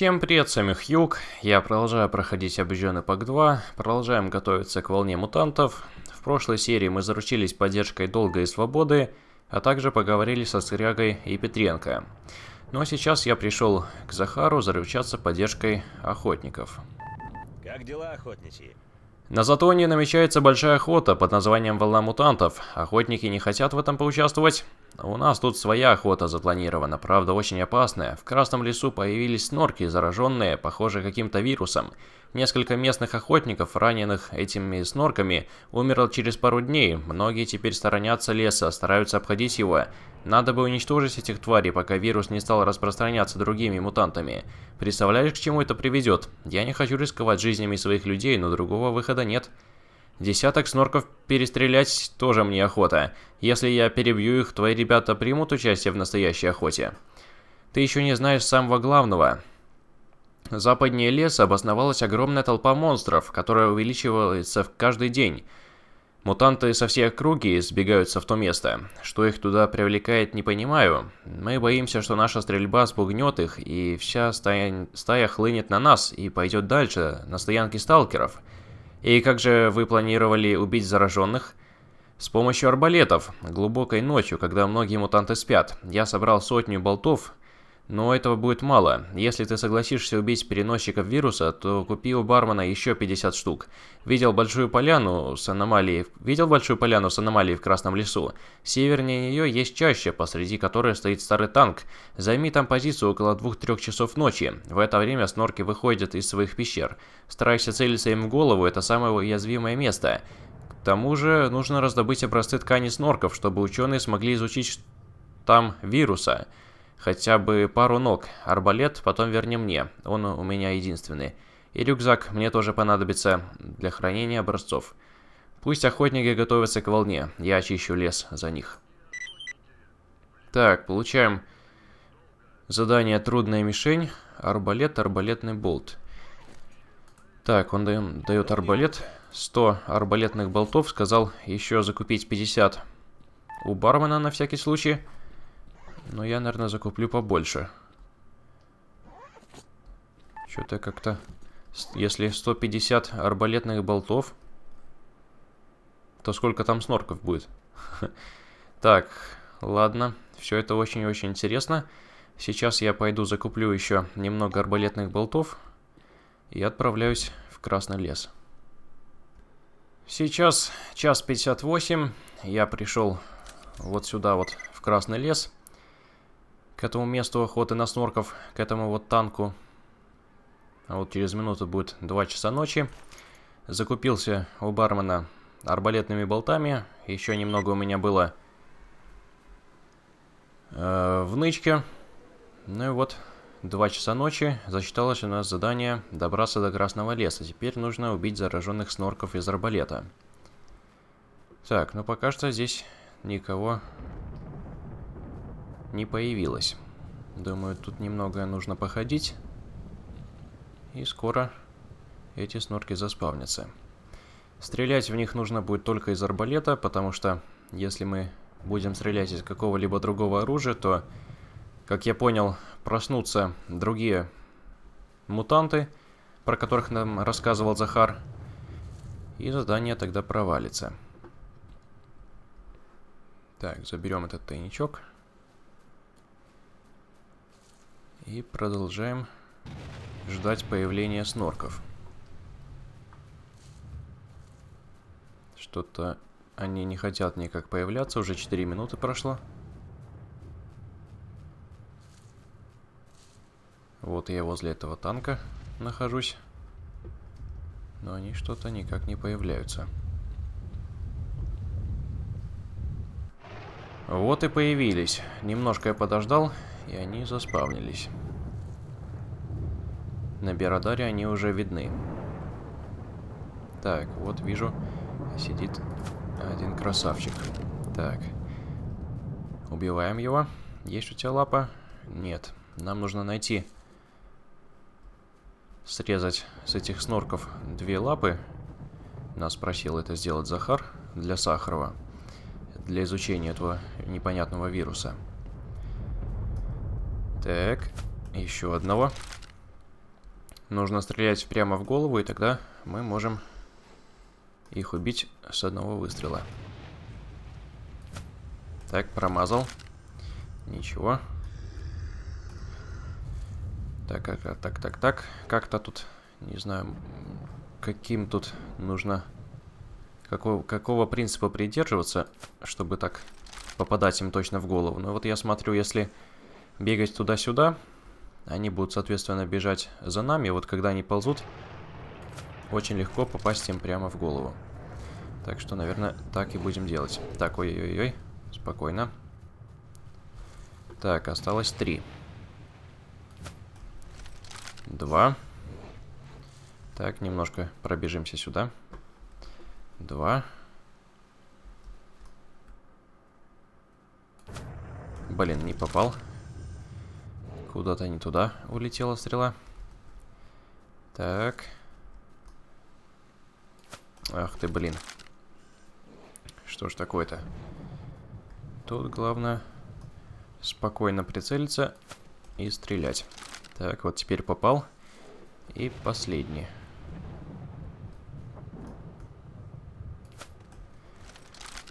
Всем привет, с вами Хьюг. Я продолжаю проходить Обжженный Пак 2. Продолжаем готовиться к волне мутантов. В прошлой серии мы заручились поддержкой Долга и Свободы, а также поговорили со Скрягой и Петренко. Ну а сейчас я пришел к Захару заручаться поддержкой охотников. Как дела, охотники? На Затоне намечается большая охота под названием «Волна мутантов». Охотники не хотят в этом поучаствовать. У нас тут своя охота запланирована, правда очень опасная. В Красном лесу появились норки, зараженные, похожие каким-то вирусом. Несколько местных охотников, раненых этими снорками, умерло через пару дней. Многие теперь сторонятся леса, стараются обходить его. Надо бы уничтожить этих тварей, пока вирус не стал распространяться другими мутантами. Представляешь, к чему это приведет? Я не хочу рисковать жизнями своих людей, но другого выхода нет. Десяток снорков перестрелять тоже мне охота. Если я перебью их, твои ребята примут участие в настоящей охоте. Ты еще не знаешь самого главного. Западнее леса обосновалась огромная толпа монстров, которая увеличивается в каждый день. Мутанты со всех округи сбегаются в то место. Что их туда привлекает, не понимаю. Мы боимся, что наша стрельба спугнет их, и вся стая, стая хлынет на нас и пойдет дальше, на стоянке сталкеров. И как же вы планировали убить зараженных? С помощью арбалетов. Глубокой ночью, когда многие мутанты спят, я собрал сотню болтов но этого будет мало. Если ты согласишься убить переносчиков вируса, то купи у бармена еще 50 штук. Видел большую поляну с аномалией... Видел большую поляну с аномалией в Красном лесу? Севернее нее есть чаще, посреди которой стоит старый танк. Займи там позицию около 2-3 часов ночи. В это время снорки выходят из своих пещер. Старайся целиться им в голову, это самое уязвимое место. К тому же, нужно раздобыть образцы ткани снорков, чтобы ученые смогли изучить там вируса. Хотя бы пару ног. Арбалет потом верни мне. Он у меня единственный. И рюкзак мне тоже понадобится для хранения образцов. Пусть охотники готовятся к волне. Я очищу лес за них. Так, получаем задание «Трудная мишень». Арбалет, арбалетный болт. Так, он дает арбалет. 100 арбалетных болтов. Сказал еще закупить 50 у бармена на всякий случай. Но я, наверное, закуплю побольше. Что-то как-то... Если 150 арбалетных болтов, то сколько там снорков будет? Так, ладно. Все это очень-очень интересно. Сейчас я пойду закуплю еще немного арбалетных болтов и отправляюсь в Красный лес. Сейчас час 58. Я пришел вот сюда вот, в Красный лес к этому месту охоты на снорков, к этому вот танку. А вот через минуту будет 2 часа ночи. Закупился у бармена арбалетными болтами. Еще немного у меня было э, в нычке. Ну и вот, 2 часа ночи. Засчиталось у нас задание добраться до Красного леса. Теперь нужно убить зараженных снорков из арбалета. Так, ну пока что здесь никого не появилось. Думаю, тут немного нужно походить. И скоро эти снорки заспавнятся. Стрелять в них нужно будет только из арбалета, потому что если мы будем стрелять из какого-либо другого оружия, то, как я понял, проснутся другие мутанты, про которых нам рассказывал Захар, и задание тогда провалится. Так, заберем этот тайничок. И продолжаем ждать появления снорков. Что-то они не хотят никак появляться. Уже 4 минуты прошло. Вот я возле этого танка нахожусь. Но они что-то никак не появляются. Вот и появились. Немножко я подождал и они заспавнились. На Берадаре они уже видны. Так, вот вижу, сидит один красавчик. Так, убиваем его. Есть у тебя лапа? Нет, нам нужно найти, срезать с этих снорков две лапы. Нас просил это сделать Захар для Сахарова, для изучения этого непонятного вируса. Так, еще одного. Нужно стрелять прямо в голову, и тогда мы можем их убить с одного выстрела. Так, промазал. Ничего. Так, так, так, так, так. Как-то тут, не знаю, каким тут нужно... Какого, какого принципа придерживаться, чтобы так попадать им точно в голову. Но вот я смотрю, если бегать туда-сюда. Они будут, соответственно, бежать за нами. И вот когда они ползут, очень легко попасть им прямо в голову. Так что, наверное, так и будем делать. Так, ой-ой-ой, спокойно. Так, осталось три. Два. Так, немножко пробежимся сюда. Два. Блин, не попал. Попал. Куда-то не туда улетела стрела. Так. Ах ты, блин. Что ж такое-то? Тут главное спокойно прицелиться и стрелять. Так, вот теперь попал. И последний.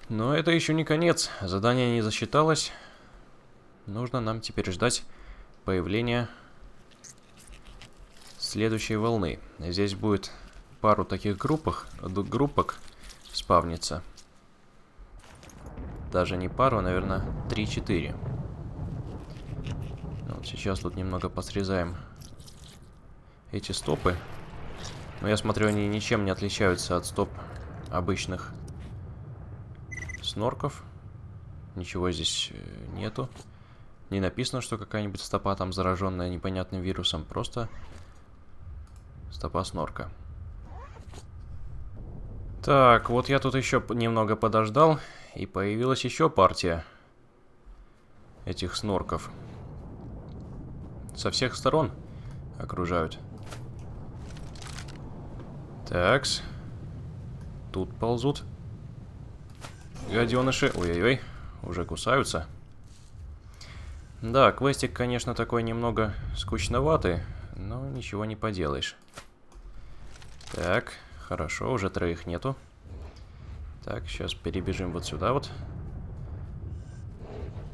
Но это еще не конец. Задание не засчиталось. Нужно нам теперь ждать появления следующей волны. Здесь будет пару таких группах, группок спавнится. Даже не пару, а, наверное, 3-4. Ну вот сейчас тут немного посрезаем эти стопы. Но я смотрю, они ничем не отличаются от стоп обычных снорков. Ничего здесь э, нету. Не написано, что какая-нибудь стопа там зараженная непонятным вирусом, просто стопа снорка. Так, вот я тут еще немного подождал, и появилась еще партия этих снорков. Со всех сторон окружают. Такс. Тут ползут. Гаденыши. Ой-ой-ой. Уже кусаются. Да, квестик, конечно, такой немного скучноватый, но ничего не поделаешь. Так, хорошо, уже троих нету. Так, сейчас перебежим вот сюда вот.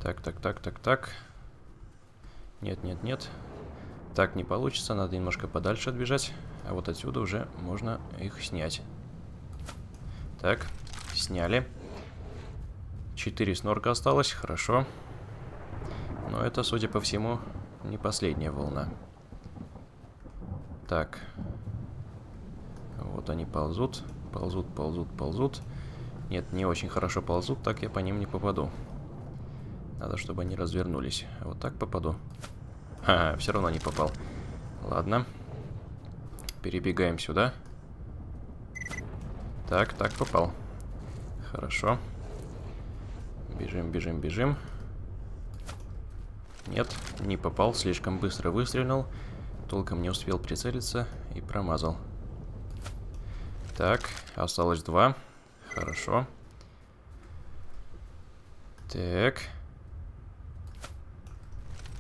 Так, так, так, так, так. Нет, нет, нет. Так не получится, надо немножко подальше отбежать. А вот отсюда уже можно их снять. Так, сняли. Четыре снорка осталось, хорошо. Хорошо. Но это, судя по всему, не последняя волна. Так. Вот они ползут, ползут, ползут, ползут. Нет, не очень хорошо ползут, так я по ним не попаду. Надо, чтобы они развернулись. Вот так попаду. Ха, все равно не попал. Ладно. Перебегаем сюда. Так, так, попал. Хорошо. Бежим, бежим, бежим. Нет, не попал, слишком быстро выстрелил. Толком не успел прицелиться и промазал. Так, осталось два. Хорошо. Так.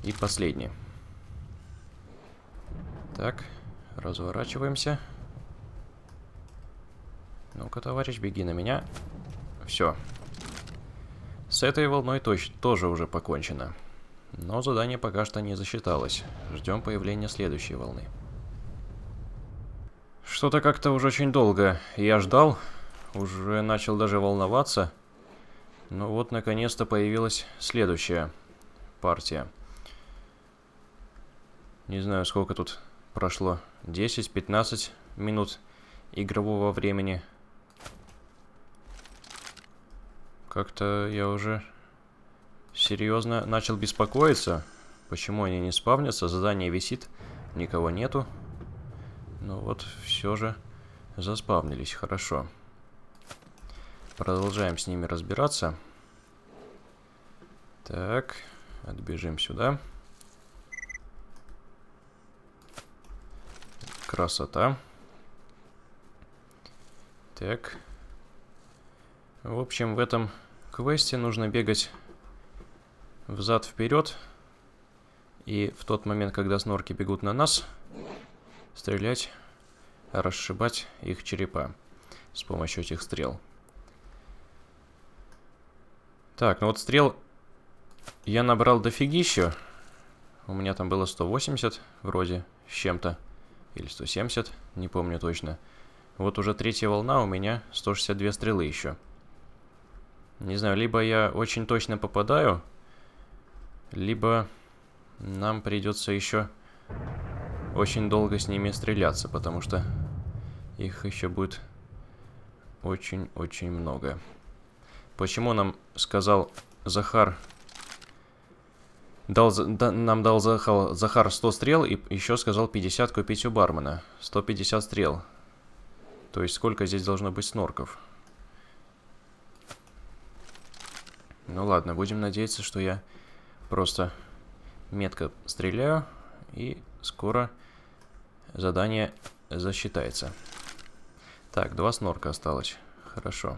И последний. Так, разворачиваемся. Ну-ка, товарищ, беги на меня. Все. С этой волной точно тоже уже покончено. Но задание пока что не засчиталось. Ждем появления следующей волны. Что-то как-то уже очень долго я ждал. Уже начал даже волноваться. Но ну вот наконец-то появилась следующая партия. Не знаю, сколько тут прошло. 10-15 минут игрового времени. Как-то я уже Серьезно, начал беспокоиться. Почему они не спавнятся? Задание висит, никого нету. Ну вот, все же заспавнились, хорошо. Продолжаем с ними разбираться. Так, отбежим сюда. Красота. Так. В общем, в этом квесте нужно бегать взад-вперед. И в тот момент, когда снорки бегут на нас, стрелять, расшибать их черепа с помощью этих стрел. Так, ну вот стрел я набрал дофигищу. У меня там было 180 вроде с чем-то. Или 170, не помню точно. Вот уже третья волна у меня 162 стрелы еще. Не знаю, либо я очень точно попадаю, либо нам придется еще очень долго с ними стреляться, потому что их еще будет очень-очень много. Почему нам сказал Захар... Дал, да, нам дал Захар, Захар 100 стрел и еще сказал 50 купить у бармена. 150 стрел. То есть сколько здесь должно быть снорков? Ну ладно, будем надеяться, что я Просто метко стреляю, и скоро задание засчитается. Так, два снорка осталось. Хорошо.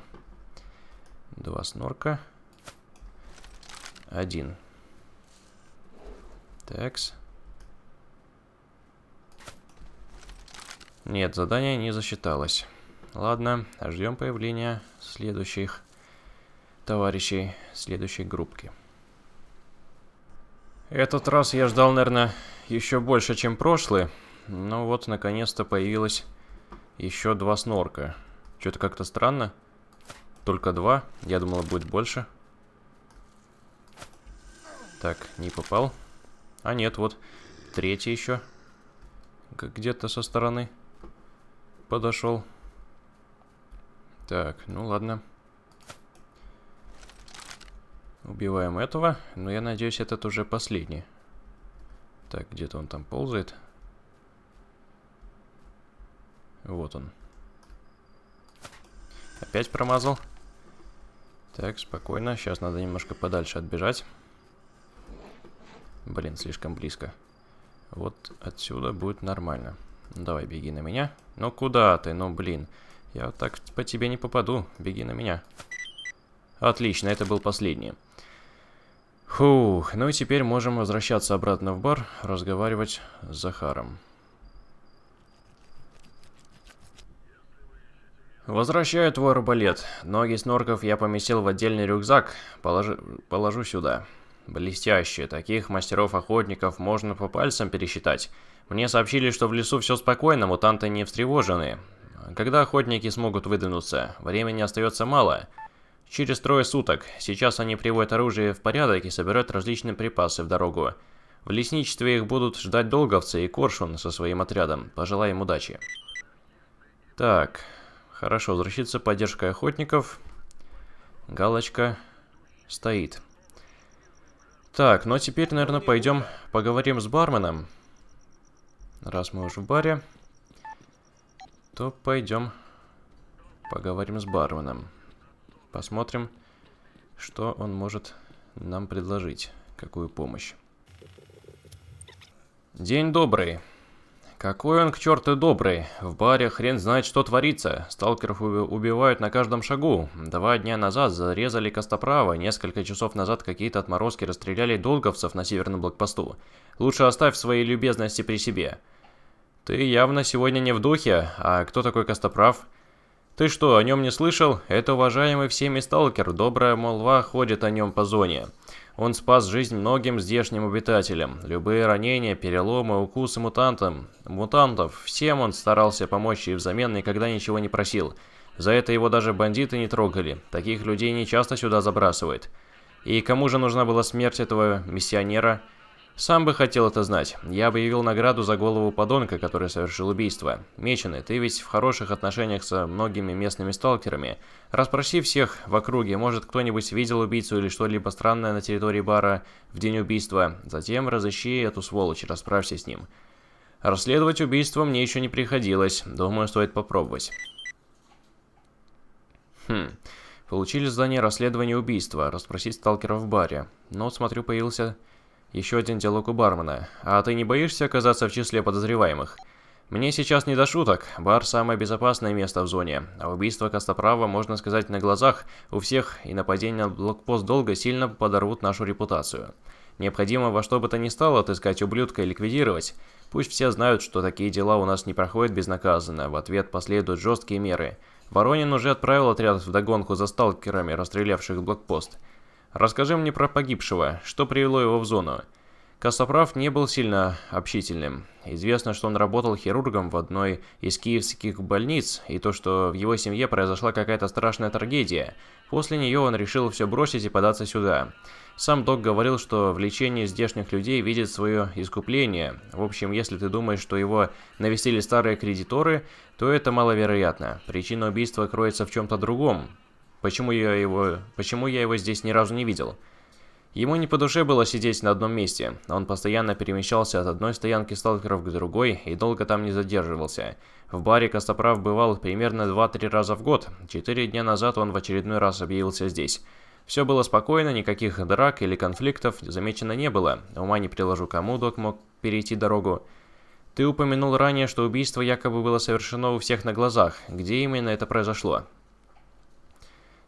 Два снорка. Один. Такс. Нет, задание не засчиталось. Ладно, ждем появления следующих товарищей, следующей группки. Этот раз я ждал, наверное, еще больше, чем прошлый. Но вот, наконец-то появилось еще два снорка. Что-то как-то странно. Только два. Я думал, будет больше. Так, не попал. А нет, вот третий еще. Где-то со стороны подошел. Так, ну ладно. Ладно. Убиваем этого, но я надеюсь, этот уже последний. Так, где-то он там ползает. Вот он. Опять промазал. Так, спокойно. Сейчас надо немножко подальше отбежать. Блин, слишком близко. Вот отсюда будет нормально. Ну, давай, беги на меня. Ну куда ты? Ну блин. Я вот так по тебе не попаду. Беги на меня. Отлично, это был последний. Фух, ну и теперь можем возвращаться обратно в бар, разговаривать с Захаром. Возвращаю твой арбалет. Ноги снорков я поместил в отдельный рюкзак. Положи, положу сюда. Блестящие. Таких мастеров-охотников можно по пальцам пересчитать. Мне сообщили, что в лесу все спокойно, мутанты не встревожены. Когда охотники смогут выдвинуться? Времени остается Мало. Через трое суток. Сейчас они приводят оружие в порядок и собирают различные припасы в дорогу. В лесничестве их будут ждать долговцы и Коршун со своим отрядом. Пожелаем удачи. Так, хорошо, возвращается поддержка охотников. Галочка стоит. Так, ну а теперь, наверное, пойдем поговорим с барменом. Раз мы уже в баре, то пойдем поговорим с барменом. Посмотрим, что он может нам предложить, какую помощь. День добрый. Какой он к черту добрый. В баре хрен знает, что творится. Сталкеров убивают на каждом шагу. Два дня назад зарезали Костоправа, несколько часов назад какие-то отморозки расстреляли долговцев на северном блокпосту. Лучше оставь свои любезности при себе. Ты явно сегодня не в духе, а кто такой Костоправ? «Ты что, о нем не слышал? Это уважаемый всеми сталкер, добрая молва ходит о нем по зоне. Он спас жизнь многим здешним обитателям. Любые ранения, переломы, укусы мутантам, мутантов, всем он старался помочь и взамен никогда ничего не просил. За это его даже бандиты не трогали. Таких людей не часто сюда забрасывают. И кому же нужна была смерть этого миссионера?» Сам бы хотел это знать. Я бы объявил награду за голову подонка, который совершил убийство. Меченый, ты ведь в хороших отношениях со многими местными сталкерами. Распроси всех в округе, может кто-нибудь видел убийцу или что-либо странное на территории бара в день убийства. Затем разыщи эту сволочь, расправься с ним. Расследовать убийство мне еще не приходилось. Думаю, стоит попробовать. Хм... Получили задание расследования убийства, расспросить сталкера в баре. Но, смотрю, появился еще один диалог у бармена. «А ты не боишься оказаться в числе подозреваемых?» «Мне сейчас не до шуток. Бар – самое безопасное место в зоне. А убийство Костоправа, можно сказать, на глазах у всех, и нападение на блокпост долго сильно подорвут нашу репутацию. Необходимо во что бы то ни стало отыскать ублюдка и ликвидировать. Пусть все знают, что такие дела у нас не проходят безнаказанно. В ответ последуют жесткие меры. Воронин уже отправил отряд в догонку за сталкерами, расстрелявших блокпост». Расскажи мне про погибшего, что привело его в зону. Костоправ не был сильно общительным. Известно, что он работал хирургом в одной из киевских больниц, и то, что в его семье произошла какая-то страшная трагедия. После нее он решил все бросить и податься сюда. Сам док говорил, что в лечении здешних людей видит свое искупление. В общем, если ты думаешь, что его навестили старые кредиторы, то это маловероятно. Причина убийства кроется в чем-то другом. Почему я его... Почему я его здесь ни разу не видел? Ему не по душе было сидеть на одном месте. Он постоянно перемещался от одной стоянки сталкеров к другой и долго там не задерживался. В баре Костоправ бывал примерно 2-3 раза в год. Четыре дня назад он в очередной раз объявился здесь. Все было спокойно, никаких драк или конфликтов замечено не было. Ума не приложу, кому док мог перейти дорогу. Ты упомянул ранее, что убийство якобы было совершено у всех на глазах. Где именно это произошло?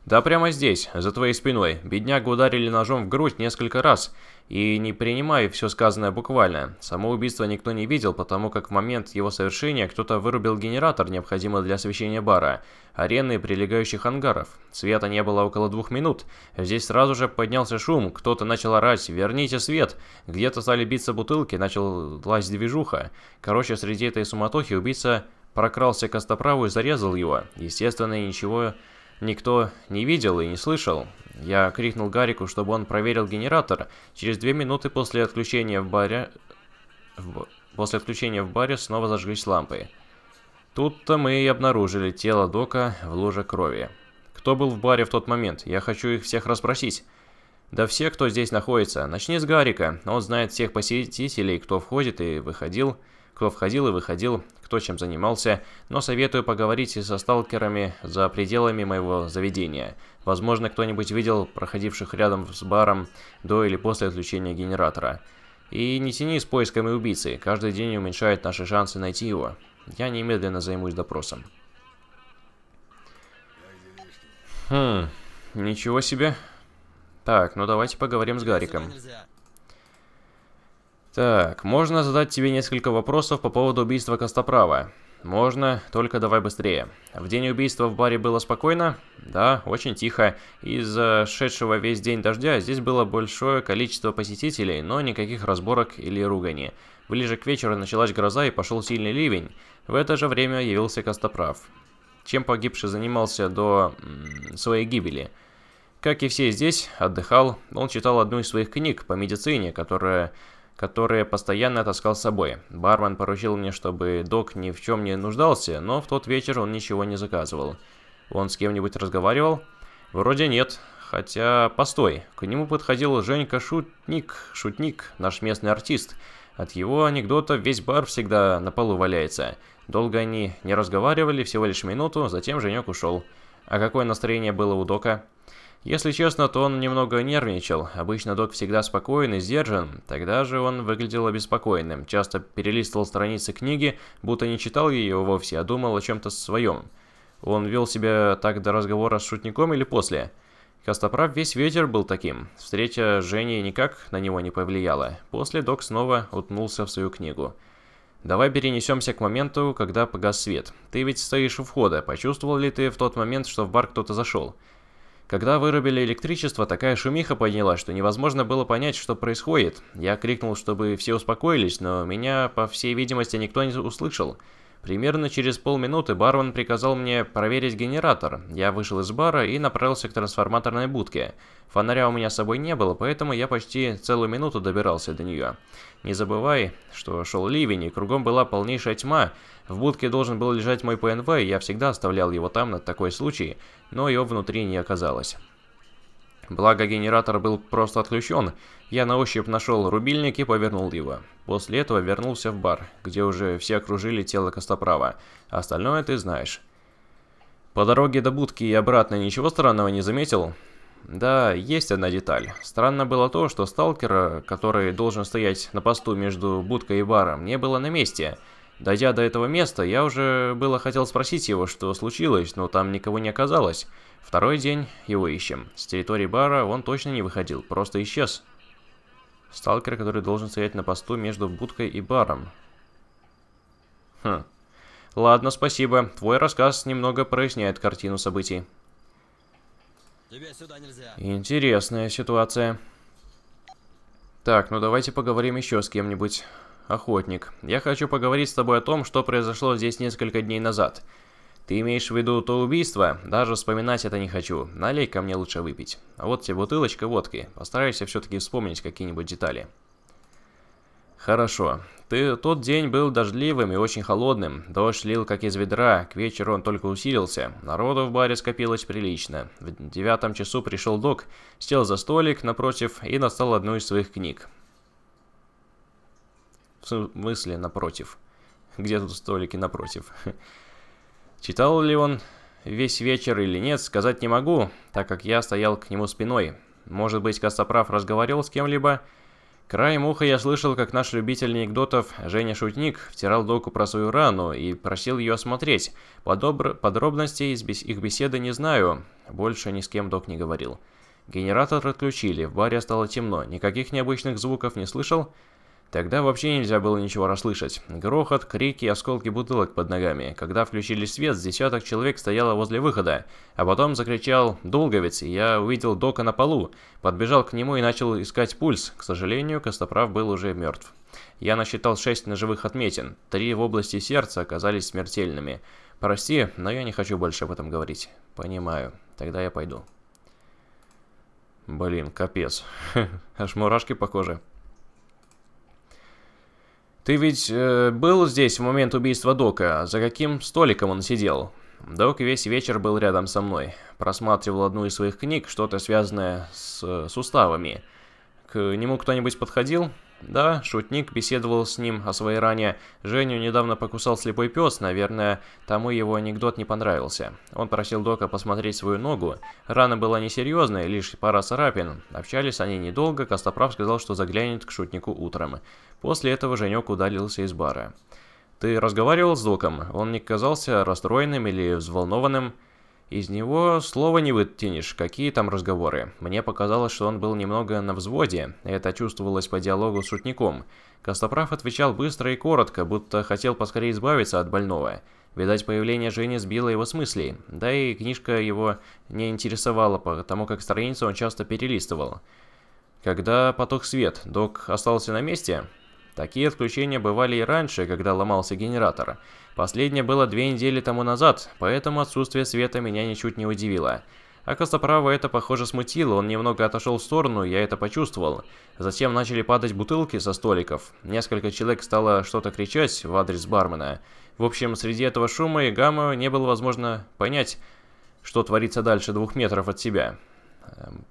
«Да прямо здесь, за твоей спиной. Беднягу ударили ножом в грудь несколько раз. И не принимай все сказанное буквально. Самоубийство никто не видел, потому как в момент его совершения кто-то вырубил генератор, необходимый для освещения бара, арены и прилегающих ангаров. Света не было около двух минут. Здесь сразу же поднялся шум, кто-то начал орать «Верните свет!» Где-то стали биться бутылки, начал началась движуха. Короче, среди этой суматохи убийца прокрался к остоправу и зарезал его. Естественно, ничего Никто не видел и не слышал. Я крикнул Гарику, чтобы он проверил генератор. Через две минуты после отключения в баре... В... После отключения в баре снова зажглись лампы. Тут-то мы и обнаружили тело Дока в луже крови. Кто был в баре в тот момент? Я хочу их всех расспросить. Да все, кто здесь находится. Начни с Гарика. Он знает всех посетителей, кто входит и выходил кто входил и выходил, кто чем занимался, но советую поговорить и со сталкерами за пределами моего заведения. Возможно, кто-нибудь видел проходивших рядом с баром до или после отключения генератора. И не тяни с поисками убийцы, каждый день уменьшает наши шансы найти его. Я немедленно займусь допросом. Хм, ничего себе. Так, ну давайте поговорим с Гариком. Так, можно задать тебе несколько вопросов по поводу убийства Костоправа. Можно, только давай быстрее. В день убийства в баре было спокойно? Да, очень тихо. Из-за шедшего весь день дождя здесь было большое количество посетителей, но никаких разборок или ругани. Ближе к вечеру началась гроза и пошел сильный ливень. В это же время явился Костоправ. Чем погибший занимался до своей гибели? Как и все здесь, отдыхал. Он читал одну из своих книг по медицине, которая которые постоянно таскал с собой. Бармен поручил мне, чтобы док ни в чем не нуждался, но в тот вечер он ничего не заказывал. Он с кем-нибудь разговаривал? Вроде нет. Хотя, постой, к нему подходил Женька Шутник, Шутник, наш местный артист. От его анекдота весь бар всегда на полу валяется. Долго они не разговаривали, всего лишь минуту, затем Женек ушел. А какое настроение было у Дока? Если честно, то он немного нервничал. Обычно док всегда спокоен и сдержан. Тогда же он выглядел обеспокоенным. Часто перелистывал страницы книги, будто не читал ее вовсе, а думал о чем-то своем. Он вел себя так до разговора с шутником или после? Костоправ весь ветер был таким. Встреча с Женей никак на него не повлияла. После док снова утнулся в свою книгу. Давай перенесемся к моменту, когда погас свет. Ты ведь стоишь у входа. Почувствовал ли ты в тот момент, что в бар кто-то зашел? Когда вырубили электричество, такая шумиха поднялась, что невозможно было понять, что происходит. Я крикнул, чтобы все успокоились, но меня, по всей видимости, никто не услышал. Примерно через полминуты бармен приказал мне проверить генератор. Я вышел из бара и направился к трансформаторной будке. Фонаря у меня с собой не было, поэтому я почти целую минуту добирался до нее. Не забывай, что шел ливень, и кругом была полнейшая тьма, в будке должен был лежать мой ПНВ, и я всегда оставлял его там на такой случай, но его внутри не оказалось. Благо генератор был просто отключен, я на ощупь нашел рубильник и повернул его. После этого вернулся в бар, где уже все окружили тело Костоправа. Остальное ты знаешь. По дороге до будки и обратно ничего странного не заметил? Да, есть одна деталь. Странно было то, что сталкера, который должен стоять на посту между будкой и баром, не было на месте. Дойдя до этого места, я уже было хотел спросить его, что случилось, но там никого не оказалось. Второй день его ищем. С территории бара он точно не выходил, просто исчез. Сталкер, который должен стоять на посту между будкой и баром. Хм. Ладно, спасибо. Твой рассказ немного проясняет картину событий. Тебе сюда нельзя. Интересная ситуация. Так, ну давайте поговорим еще с кем-нибудь. Охотник, я хочу поговорить с тобой о том, что произошло здесь несколько дней назад. Ты имеешь в виду то убийство? Даже вспоминать это не хочу. налей ко мне лучше выпить. А вот тебе бутылочка водки. Постарайся все-таки вспомнить какие-нибудь детали. Хорошо. Ты тот день был дождливым и очень холодным. Дождь лил как из ведра, к вечеру он только усилился. Народу в баре скопилось прилично. В девятом часу пришел док, сел за столик напротив и достал одну из своих книг. В смысле, напротив. Где тут столики напротив? Читал ли он весь вечер или нет, сказать не могу, так как я стоял к нему спиной. Может быть, Костоправ разговаривал с кем-либо? Краем уха я слышал, как наш любитель анекдотов Женя Шутник втирал доку про свою рану и просил ее осмотреть. Подобр... Подробностей из бес... их беседы не знаю, больше ни с кем док не говорил. Генератор отключили, в баре стало темно, никаких необычных звуков не слышал, Тогда вообще нельзя было ничего расслышать. Грохот, крики, осколки бутылок под ногами. Когда включили свет, с десяток человек стояло возле выхода. А потом закричал «Долговец!» и я увидел Дока на полу. Подбежал к нему и начал искать пульс. К сожалению, Костоправ был уже мертв. Я насчитал шесть ножевых отметин. Три в области сердца оказались смертельными. Прости, но я не хочу больше об этом говорить. Понимаю. Тогда я пойду. Блин, капец. Аж мурашки по коже. Ты ведь э, был здесь в момент убийства Дока? За каким столиком он сидел? Док весь вечер был рядом со мной. Просматривал одну из своих книг, что-то связанное с э, суставами. К нему кто-нибудь подходил? Да, шутник беседовал с ним о своей ране. Женю недавно покусал слепой пес, наверное, тому его анекдот не понравился. Он просил Дока посмотреть свою ногу. Рана была несерьезная, лишь пара царапин. Общались они недолго, Костоправ сказал, что заглянет к шутнику утром. После этого Женек удалился из бара. «Ты разговаривал с Доком? Он не казался расстроенным или взволнованным?» Из него слова не вытянешь, какие там разговоры. Мне показалось, что он был немного на взводе, это чувствовалось по диалогу с шутником. Костоправ отвечал быстро и коротко, будто хотел поскорее избавиться от больного. Видать, появление Жени сбило его с мыслей, да и книжка его не интересовала, потому как страницу он часто перелистывал. Когда потух свет, док остался на месте? Такие отключения бывали и раньше, когда ломался генератор. Последнее было две недели тому назад, поэтому отсутствие света меня ничуть не удивило. А Костоправа это, похоже, смутило, он немного отошел в сторону, я это почувствовал. Затем начали падать бутылки со столиков. Несколько человек стало что-то кричать в адрес бармена. В общем, среди этого шума и гамма не было возможно понять, что творится дальше двух метров от себя.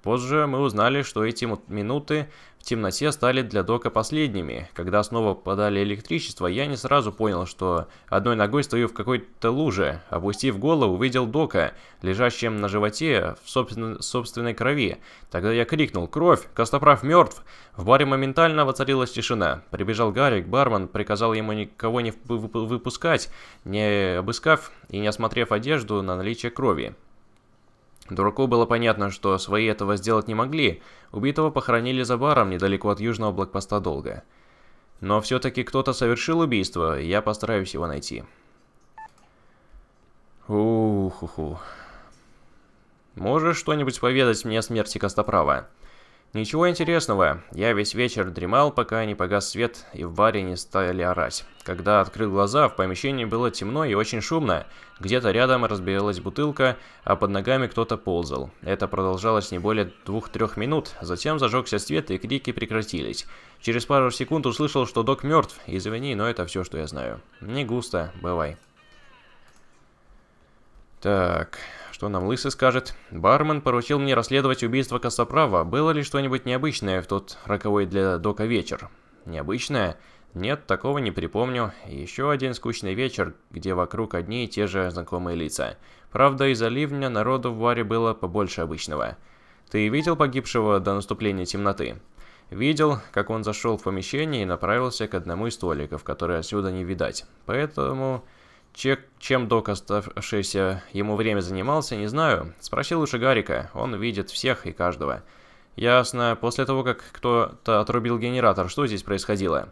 Позже мы узнали, что эти минуты в темноте стали для Дока последними. Когда снова подали электричество, я не сразу понял, что одной ногой стою в какой-то луже. Опустив голову, увидел Дока, лежащим на животе в собственной крови. Тогда я крикнул «Кровь! Костоправ мертв!» В баре моментально воцарилась тишина. Прибежал Гарик, бармен, приказал ему никого не выпускать, не обыскав и не осмотрев одежду на наличие крови. Дураку было понятно, что свои этого сделать не могли. Убитого похоронили за баром недалеко от южного блокпоста Долга. Но все-таки кто-то совершил убийство, я постараюсь его найти. Уху-ху. Можешь что-нибудь поведать мне о смерти Костоправа? Ничего интересного. Я весь вечер дремал, пока не погас свет и в баре не стали орать. Когда открыл глаза, в помещении было темно и очень шумно. Где-то рядом разбиралась бутылка, а под ногами кто-то ползал. Это продолжалось не более двух-трех минут. Затем зажегся свет и крики прекратились. Через пару секунд услышал, что док мертв. Извини, но это все, что я знаю. Не густо, бывай. Так, что нам Лысый скажет? Бармен поручил мне расследовать убийство Костоправа. Было ли что-нибудь необычное в тот роковой для Дока вечер? Необычное? Нет, такого не припомню. Еще один скучный вечер, где вокруг одни и те же знакомые лица. Правда, из-за ливня народу в баре было побольше обычного. Ты видел погибшего до наступления темноты? Видел, как он зашел в помещение и направился к одному из столиков, который отсюда не видать. Поэтому чем док, оставшееся ему время занимался, не знаю. Спросил лучше Гарика, он видит всех и каждого. Ясно, после того, как кто-то отрубил генератор, что здесь происходило?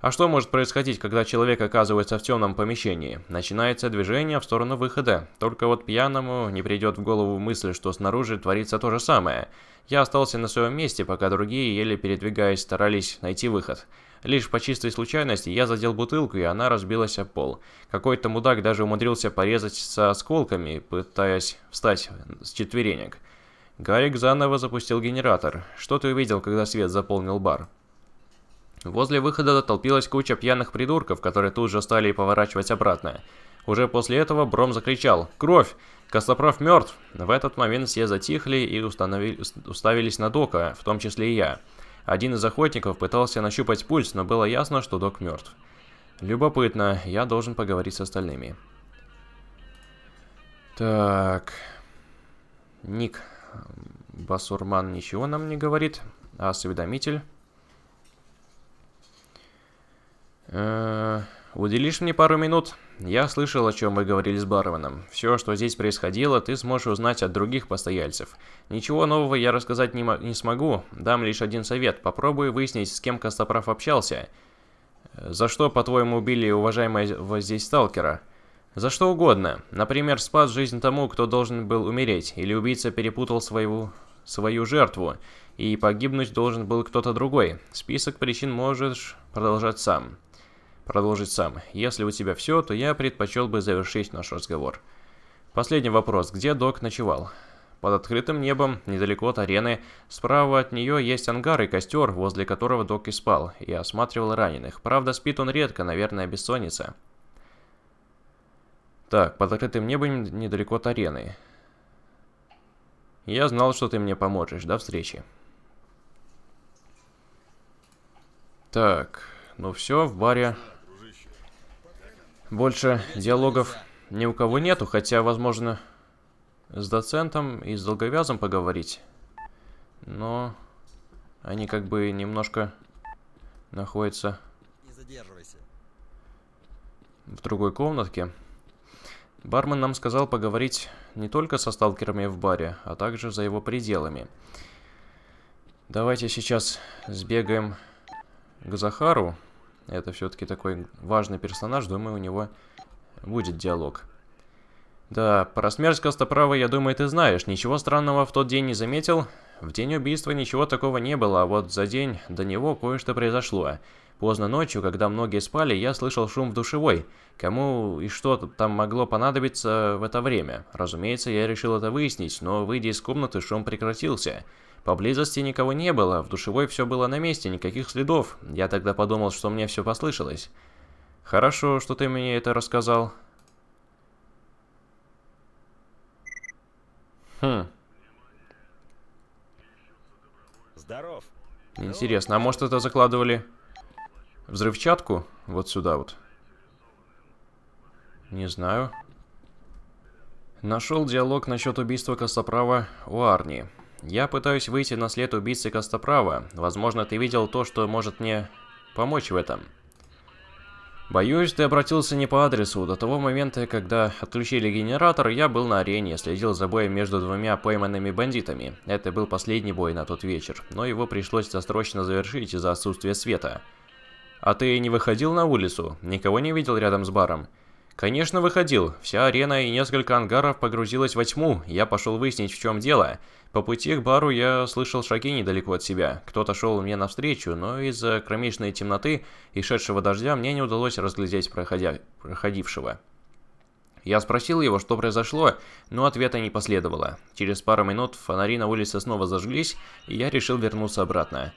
А что может происходить, когда человек оказывается в темном помещении? Начинается движение в сторону выхода. Только вот пьяному не придет в голову мысль, что снаружи творится то же самое. Я остался на своем месте, пока другие, еле передвигаясь, старались найти выход. Лишь по чистой случайности я задел бутылку, и она разбилась о пол. Какой-то мудак даже умудрился порезать со осколками, пытаясь встать с четверенек. Гарик заново запустил генератор. Что ты увидел, когда свет заполнил бар? Возле выхода толпилась куча пьяных придурков, которые тут же стали поворачивать обратно. Уже после этого Бром закричал «Кровь! Костоправ мертв!». В этот момент все затихли и установили, уставились на Дока, в том числе и я. Один из охотников пытался нащупать пульс, но было ясно, что док мертв. Любопытно, я должен поговорить с остальными. Так. Ник Басурман ничего нам не говорит. А осведомитель. Э уделишь мне пару минут? Я слышал, о чем вы говорили с барменом. Все, что здесь происходило, ты сможешь узнать от других постояльцев. Ничего нового я рассказать не, не смогу. Дам лишь один совет. Попробуй выяснить, с кем Костоправ общался. За что, по-твоему, убили уважаемого здесь сталкера? За что угодно. Например, спас жизнь тому, кто должен был умереть, или убийца перепутал своего свою жертву, и погибнуть должен был кто-то другой. Список причин можешь продолжать сам. Продолжить сам. Если у тебя все, то я предпочел бы завершить наш разговор. Последний вопрос. Где док ночевал? Под открытым небом, недалеко от арены. Справа от нее есть ангар и костер, возле которого док и спал. Я осматривал раненых. Правда, спит он редко, наверное, бессонница. Так, под открытым небом, недалеко от арены. Я знал, что ты мне поможешь. До встречи. Так... Ну все, в баре больше диалогов ни у кого нету, хотя, возможно, с доцентом и с долговязом поговорить. Но они как бы немножко находятся в другой комнатке. Бармен нам сказал поговорить не только со сталкерами в баре, а также за его пределами. Давайте сейчас сбегаем к Захару. Это все-таки такой важный персонаж, думаю, у него будет диалог. Да, про смерть Костоправа, я думаю, ты знаешь. Ничего странного в тот день не заметил. В день убийства ничего такого не было, а вот за день до него кое-что произошло. Поздно ночью, когда многие спали, я слышал шум в душевой. Кому и что там могло понадобиться в это время? Разумеется, я решил это выяснить, но выйдя из комнаты, шум прекратился. Поблизости никого не было, в душевой все было на месте, никаких следов. Я тогда подумал, что мне все послышалось. Хорошо, что ты мне это рассказал. Хм. Здоров. Интересно, а может это закладывали взрывчатку вот сюда вот? Не знаю. Нашел диалог насчет убийства Костоправа у Арни. Я пытаюсь выйти на след убийцы Костоправа. Возможно, ты видел то, что может мне помочь в этом. Боюсь, ты обратился не по адресу. До того момента, когда отключили генератор, я был на арене, следил за боем между двумя пойманными бандитами. Это был последний бой на тот вечер, но его пришлось досрочно завершить из-за отсутствия света. А ты не выходил на улицу? Никого не видел рядом с баром? Конечно, выходил. Вся арена и несколько ангаров погрузилась во тьму. Я пошел выяснить, в чем дело. По пути к бару я слышал шаги недалеко от себя. Кто-то шел мне навстречу, но из-за кромешной темноты и шедшего дождя мне не удалось разглядеть проходя... проходившего. Я спросил его, что произошло, но ответа не последовало. Через пару минут фонари на улице снова зажглись, и я решил вернуться обратно.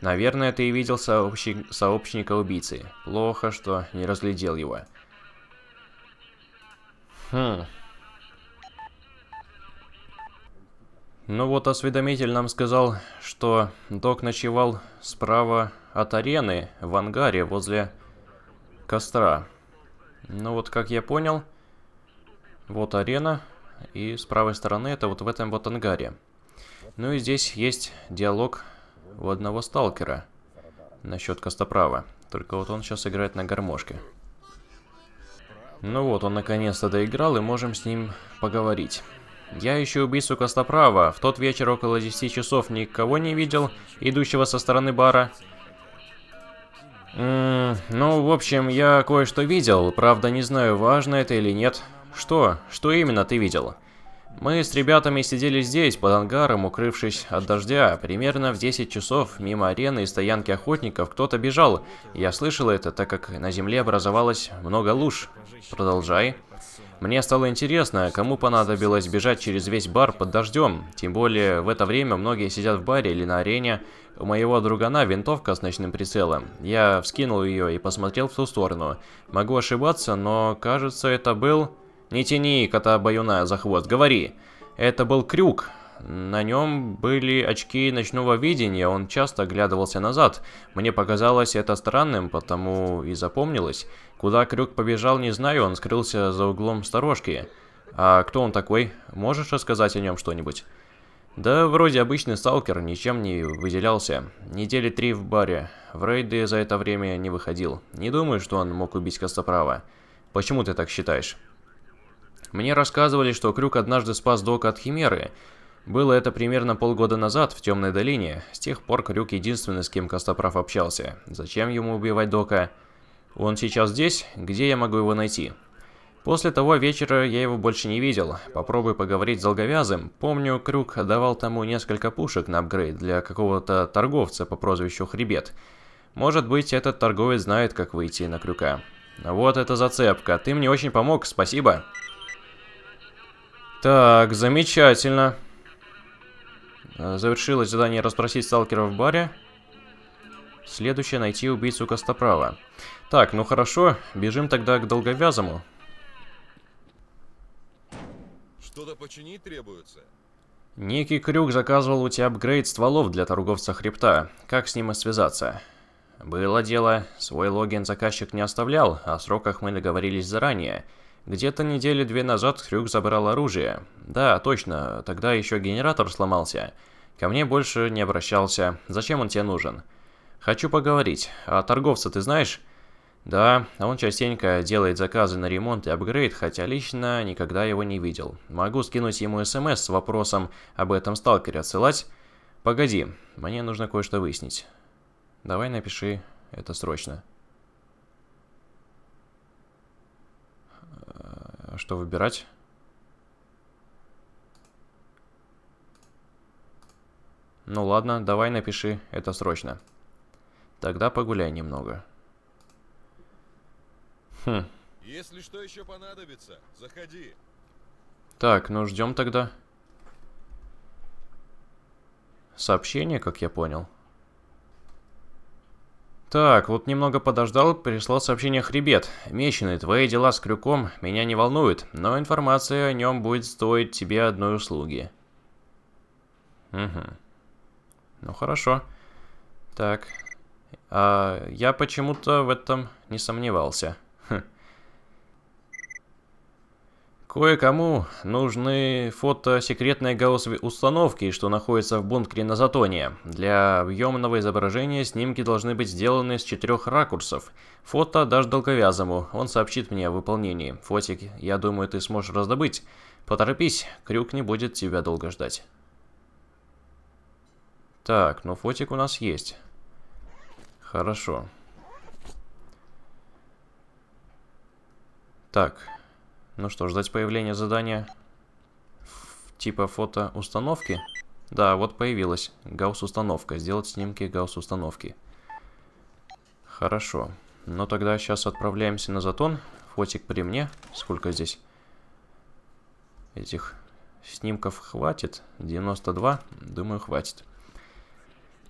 Наверное, ты и видел сообщи... сообщника убийцы. Плохо, что не разглядел его. Хм. Ну вот осведомитель нам сказал, что док ночевал справа от арены в ангаре возле костра. Ну вот как я понял, вот арена и с правой стороны это вот в этом вот ангаре. Ну и здесь есть диалог у одного сталкера насчет Костоправа. Только вот он сейчас играет на гармошке. Ну вот, он наконец-то доиграл, и можем с ним поговорить. Я ищу убийцу Костоправа. В тот вечер около 10 часов никого не видел, идущего со стороны бара. М -м ну, в общем, я кое-что видел. Правда, не знаю, важно это или нет. Что? Что именно ты видел? Мы с ребятами сидели здесь, под ангаром, укрывшись от дождя. Примерно в 10 часов мимо арены и стоянки охотников кто-то бежал. Я слышал это, так как на земле образовалось много луж. Продолжай. Мне стало интересно, кому понадобилось бежать через весь бар под дождем. Тем более, в это время многие сидят в баре или на арене. У моего другана винтовка с ночным прицелом. Я вскинул ее и посмотрел в ту сторону. Могу ошибаться, но кажется, это был... «Не тяни кота Баюна за хвост, говори!» Это был крюк. На нем были очки ночного видения, он часто оглядывался назад. Мне показалось это странным, потому и запомнилось. Куда крюк побежал, не знаю, он скрылся за углом сторожки. А кто он такой? Можешь рассказать о нем что-нибудь? Да, вроде обычный сталкер, ничем не выделялся. Недели три в баре. В рейды за это время не выходил. Не думаю, что он мог убить Костоправа. Почему ты так считаешь? Мне рассказывали, что Крюк однажды спас Дока от Химеры. Было это примерно полгода назад, в Темной долине. С тех пор Крюк единственный, с кем Костоправ общался. Зачем ему убивать Дока? Он сейчас здесь? Где я могу его найти? После того вечера я его больше не видел. Попробую поговорить с долговязым. Помню, Крюк давал тому несколько пушек на апгрейд для какого-то торговца по прозвищу Хребет. Может быть, этот торговец знает, как выйти на Крюка. Вот это зацепка. Ты мне очень помог, спасибо. Так, замечательно. Э, завершилось задание расспросить сталкера в баре. Следующее, найти убийцу Костоправа. Так, ну хорошо, бежим тогда к долговязому. Что-то починить требуется? Некий Крюк заказывал у тебя апгрейд стволов для торговца хребта. Как с ним связаться? Было дело, свой логин заказчик не оставлял, о сроках мы договорились заранее. Где-то недели две назад Хрюк забрал оружие. Да, точно, тогда еще генератор сломался. Ко мне больше не обращался. Зачем он тебе нужен? Хочу поговорить. А торговца ты знаешь? Да, он частенько делает заказы на ремонт и апгрейд, хотя лично никогда его не видел. Могу скинуть ему смс с вопросом об этом сталкере отсылать. Погоди, мне нужно кое-что выяснить. Давай напиши это срочно. что выбирать? Ну ладно, давай напиши, это срочно. Тогда погуляй немного. Хм. Если что еще понадобится, заходи. Так, ну ждем тогда. Сообщение, как я понял. Так, вот немного подождал, пришло сообщение «Хребет». «Меченый, твои дела с крюком меня не волнуют, но информация о нем будет стоить тебе одной услуги». Угу. Ну хорошо. Так. А, я почему-то в этом не сомневался. Кое-кому нужны фото секретной гауссовой установки, что находится в бункере на Затоне. Для объемного изображения снимки должны быть сделаны с четырех ракурсов. Фото дашь долговязому, он сообщит мне о выполнении. Фотик, я думаю, ты сможешь раздобыть. Поторопись, крюк не будет тебя долго ждать. Так, ну фотик у нас есть. Хорошо. Так. Ну что, ждать появления задания типа фотоустановки? Да, вот появилась гаусс-установка. Сделать снимки гаусс-установки. Хорошо. Ну тогда сейчас отправляемся на затон. Фотик при мне. Сколько здесь этих снимков хватит? 92. Думаю, хватит.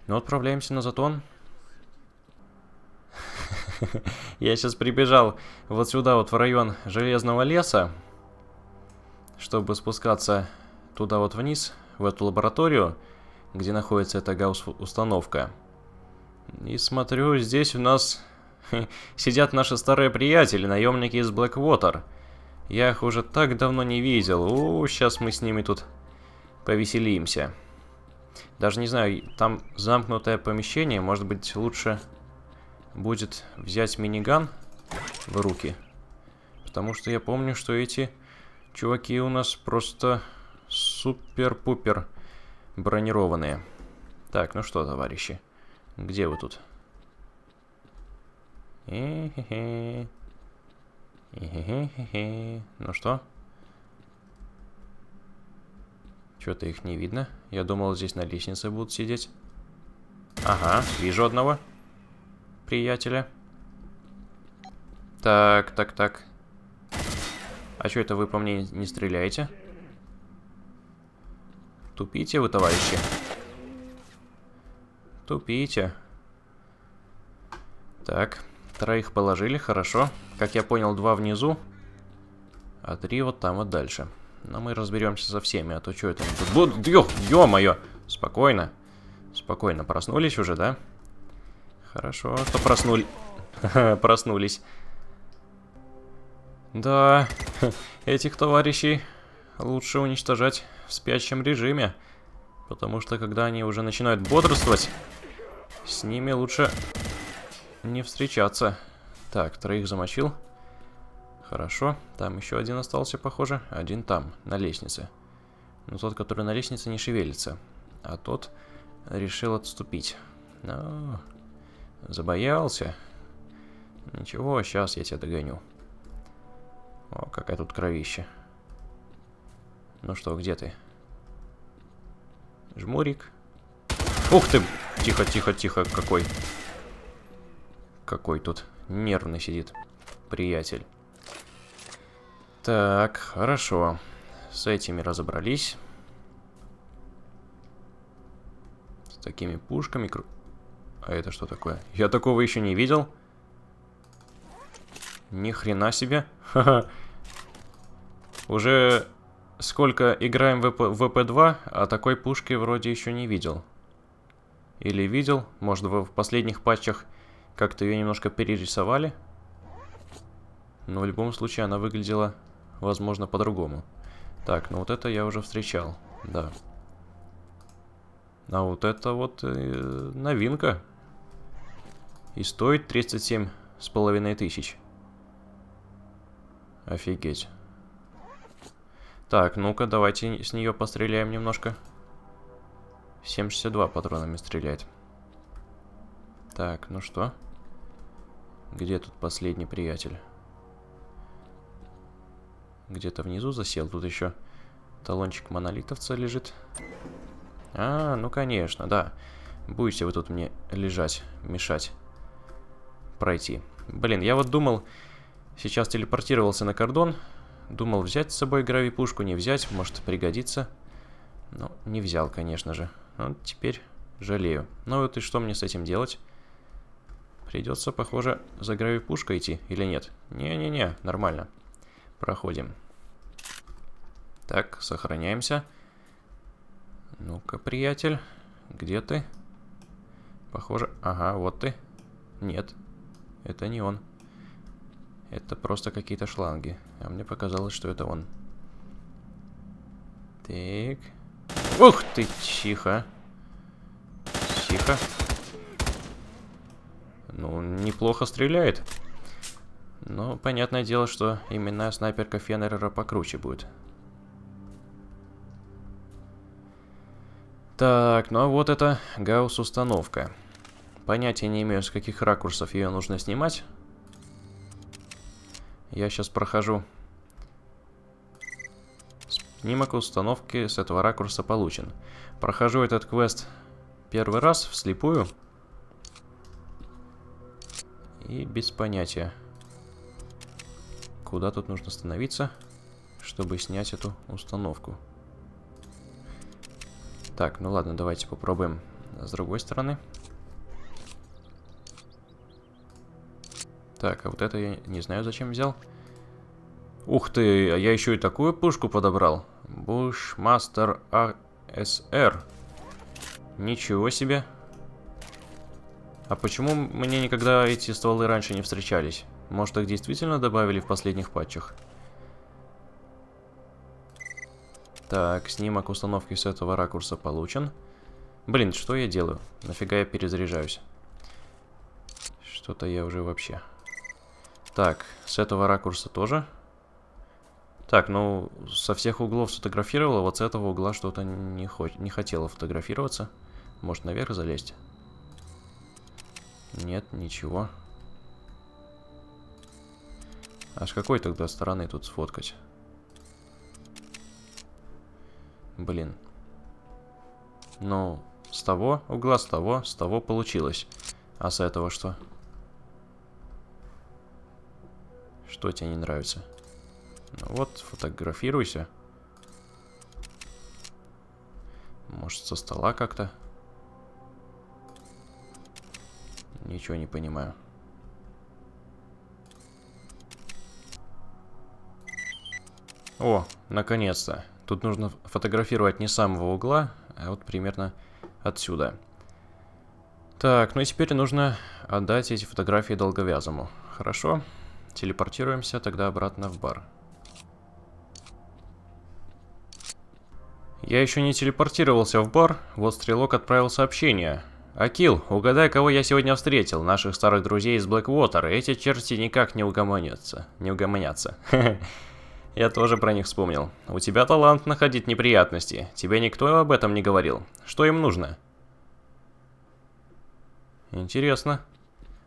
Ну отправляемся на затон. Я сейчас прибежал вот сюда, вот в район Железного леса, чтобы спускаться туда вот вниз, в эту лабораторию, где находится эта гаусс-установка. И смотрю, здесь у нас сидят наши старые приятели, наемники из Блэквотер. Я их уже так давно не видел. О, сейчас мы с ними тут повеселимся. Даже не знаю, там замкнутое помещение, может быть лучше будет взять миниган в руки. Потому что я помню, что эти чуваки у нас просто супер-пупер бронированные. Так, ну что, товарищи, где вы тут? Ну что? Что-то их не видно. Я думал, здесь на лестнице будут сидеть. Ага, вижу одного приятеля. Так, так, так. А что это вы по мне не стреляете? Тупите вы, товарищи. Тупите. Так, троих положили, хорошо. Как я понял, два внизу, а три вот там вот дальше. Но мы разберемся со всеми, а то что это? Ё-моё! Спокойно. Спокойно, проснулись уже, да? Хорошо, что проснули. Проснулись. Да, этих товарищей лучше уничтожать в спящем режиме. Потому что когда они уже начинают бодрствовать, с ними лучше не встречаться. Так, троих замочил. Хорошо, там еще один остался, похоже. Один там, на лестнице. Но тот, который на лестнице, не шевелится. А тот решил отступить. Но... Ну, Забоялся? Ничего, сейчас я тебя догоню. О, какая тут кровища. Ну что, где ты? Жмурик. Ух ты! Тихо, тихо, тихо, какой. Какой тут нервный сидит приятель. Так, хорошо. С этими разобрались. С такими пушками. А это что такое? Я такого еще не видел. Ни хрена себе. Уже сколько играем в ВП-2, а такой пушки вроде еще не видел. Или видел. Может, в последних патчах как-то ее немножко перерисовали. Но в любом случае она выглядела, возможно, по-другому. Так, ну вот это я уже встречал, да. А вот это вот э, новинка и стоит 37 с половиной тысяч. Офигеть. Так, ну-ка, давайте с нее постреляем немножко. 7,62 патронами стреляет. Так, ну что? Где тут последний приятель? Где-то внизу засел. Тут еще талончик монолитовца лежит. А, ну конечно, да. Будете вы тут мне лежать, мешать пройти. Блин, я вот думал, сейчас телепортировался на кордон, думал взять с собой гравипушку, не взять, может пригодится. Но ну, не взял, конечно же. Вот ну, теперь жалею. Ну вот и что мне с этим делать? Придется, похоже, за гравипушкой идти или нет? Не-не-не, нормально. Проходим. Так, сохраняемся. Ну-ка, приятель, где ты? Похоже, ага, вот ты. Нет, это не он. Это просто какие-то шланги. А мне показалось, что это он. Так. Ух ты, тихо. Тихо. Ну, неплохо стреляет. Но понятное дело, что именно снайперка Феннерера покруче будет. Так, ну а вот это гаусс-установка. Понятия не имею, с каких ракурсов ее нужно снимать. Я сейчас прохожу. Снимок установки с этого ракурса получен. Прохожу этот квест первый раз вслепую. И без понятия, куда тут нужно становиться, чтобы снять эту установку. Так, ну ладно, давайте попробуем с другой стороны. Так, а вот это я не знаю, зачем взял. Ух ты, а я еще и такую пушку подобрал. Бушмастер АСР. Ничего себе. А почему мне никогда эти стволы раньше не встречались? Может, их действительно добавили в последних патчах? Так, снимок установки с этого ракурса получен. Блин, что я делаю? Нафига я перезаряжаюсь? Что-то я уже вообще... Так, с этого ракурса тоже. Так, ну, со всех углов сфотографировала, вот с этого угла что-то не, хо не хотела фотографироваться. Может, наверх залезть? Нет, ничего. А с какой тогда стороны тут сфоткать? Блин. Ну, с того угла, с того, с того получилось. А с этого что? Что? Что тебе не нравится? Ну вот, фотографируйся. Может, со стола как-то? Ничего не понимаю. О, наконец-то. Тут нужно фотографировать не с самого угла, а вот примерно отсюда. Так, ну и теперь нужно отдать эти фотографии долговязому. Хорошо. Телепортируемся тогда обратно в бар. Я еще не телепортировался в бар, вот стрелок отправил сообщение. «Акил, угадай, кого я сегодня встретил, наших старых друзей из Блэквотер. Эти черти никак не угомонятся. Не угомонятся. Я тоже про них вспомнил. У тебя талант находить неприятности. Тебе никто об этом не говорил. Что им нужно?» Интересно.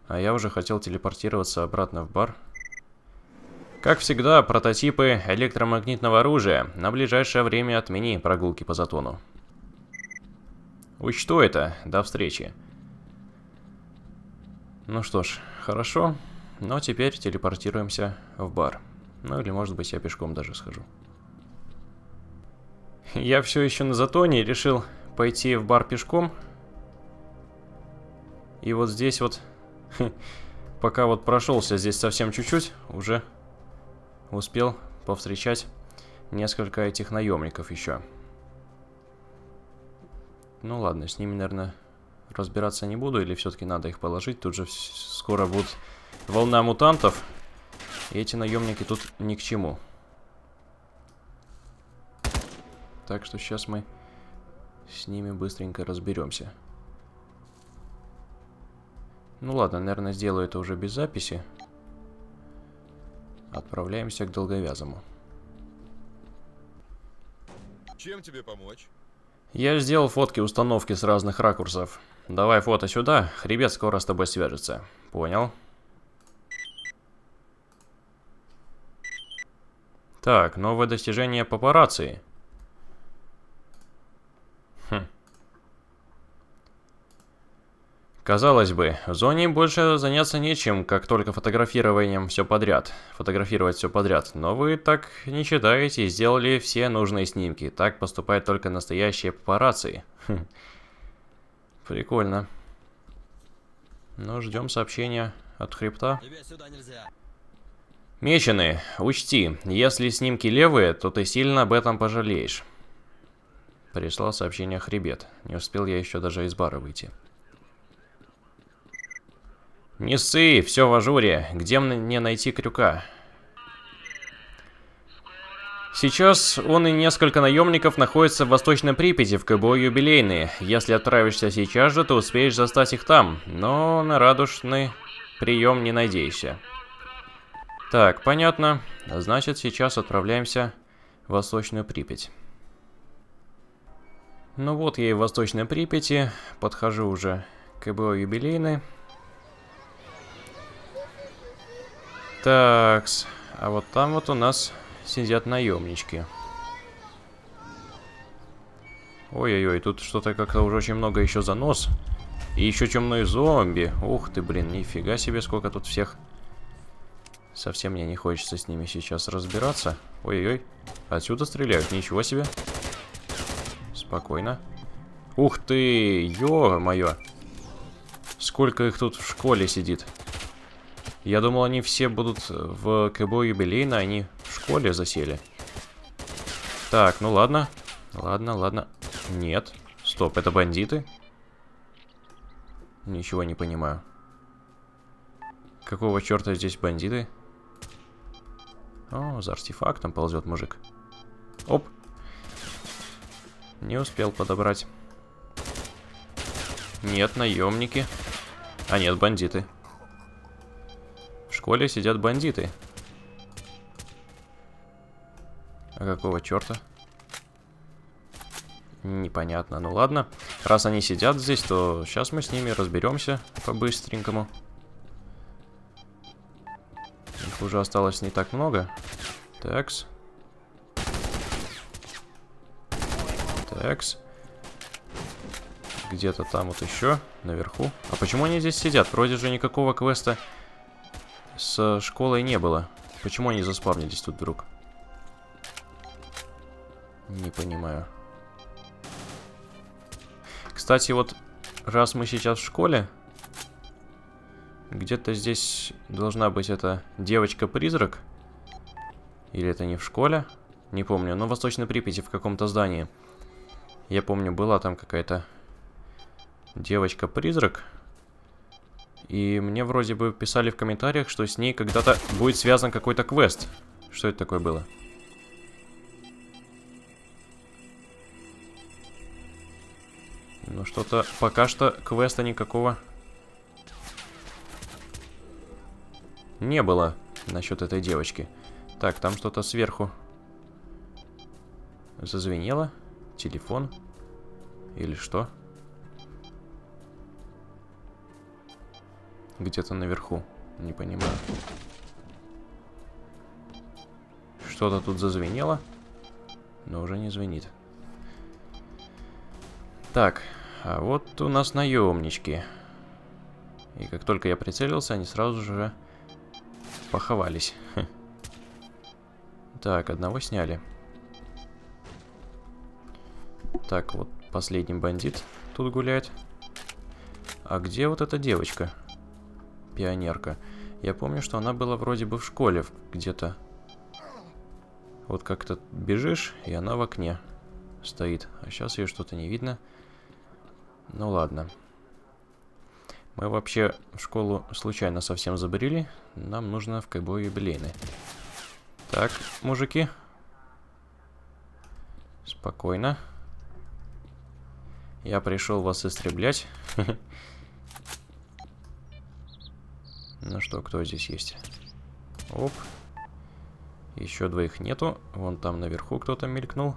А я уже хотел телепортироваться обратно в бар. Как всегда, прототипы электромагнитного оружия. На ближайшее время отмени прогулки по затону. Учту это. До встречи. Ну что ж, хорошо. Но теперь телепортируемся в бар. Ну или может быть я пешком даже схожу. Я все еще на затоне и решил пойти в бар пешком. И вот здесь вот, пока вот прошелся здесь совсем чуть-чуть, уже успел повстречать несколько этих наемников еще. Ну ладно, с ними, наверное, разбираться не буду. Или все-таки надо их положить. Тут же скоро будет волна мутантов. И эти наемники тут ни к чему. Так что сейчас мы с ними быстренько разберемся. Ну ладно, наверное, сделаю это уже без записи. Отправляемся к долговязому. Чем тебе помочь? Я сделал фотки установки с разных ракурсов. Давай фото сюда, хребет скоро с тобой свяжется. Понял. Так, новое достижение папарацци. Казалось бы, в зоне больше заняться нечем, как только фотографированием все подряд. Фотографировать все подряд. Но вы так не считаете и сделали все нужные снимки. Так поступают только настоящие папарацци. Хм. Прикольно. Но ну, ждем сообщения от хребта. Мечены, учти, если снимки левые, то ты сильно об этом пожалеешь. Прислал сообщение хребет. Не успел я еще даже из бара выйти. Не ссы, все в ажуре. Где мне найти крюка? Сейчас он и несколько наемников находятся в Восточной Припяти, в КБО Юбилейные. Если отправишься сейчас же, то успеешь застать их там, но на радушный прием не надейся. Так, понятно. Значит, сейчас отправляемся в Восточную Припять. Ну вот я и в Восточной Припяти, подхожу уже к КБО Юбилейной. Такс. А вот там вот у нас сидят наемнички. Ой-ой-ой, тут что-то как-то уже очень много еще занос. И еще темные зомби. Ух ты, блин, нифига себе, сколько тут всех. Совсем мне не хочется с ними сейчас разбираться. Ой-ой-ой, отсюда стреляют, ничего себе. Спокойно. Ух ты, ё-моё. Сколько их тут в школе сидит. Я думал, они все будут в КБ юбилейно, они в школе засели. Так, ну ладно. Ладно, ладно. Нет. Стоп, это бандиты? Ничего не понимаю. Какого черта здесь бандиты? О, за артефактом ползет мужик. Оп. Не успел подобрать. Нет, наемники. А нет, бандиты. В школе сидят бандиты. А какого черта? Непонятно, ну ладно. Раз они сидят здесь, то сейчас мы с ними разберемся по-быстренькому. Их уже осталось не так много. Такс. Такс. Где-то там вот еще, наверху. А почему они здесь сидят? Вроде же никакого квеста с школой не было. Почему они заспавнились тут вдруг? Не понимаю. Кстати, вот раз мы сейчас в школе, где-то здесь должна быть эта девочка-призрак. Или это не в школе? Не помню. Но ну, в Восточной Припяти, в каком-то здании. Я помню, была там какая-то девочка-призрак. И мне вроде бы писали в комментариях, что с ней когда-то будет связан какой-то квест. Что это такое было? Ну что-то пока что квеста никакого не было насчет этой девочки. Так, там что-то сверху зазвенело. Телефон. Или что? где-то наверху. Не понимаю. Что-то тут зазвенело, но уже не звенит. Так, а вот у нас наемнички. И как только я прицелился, они сразу же поховались. Так, одного сняли. Так, вот последний бандит тут гуляет. А где вот эта девочка? пионерка. Я помню, что она была вроде бы в школе где-то. Вот как-то бежишь, и она в окне стоит. А сейчас ее что-то не видно. Ну ладно. Мы вообще в школу случайно совсем забрели. Нам нужно в Кэбой юбилейны. Так, мужики. Спокойно. Я пришел вас истреблять. Ну что, кто здесь есть? Оп. Еще двоих нету. Вон там наверху кто-то мелькнул.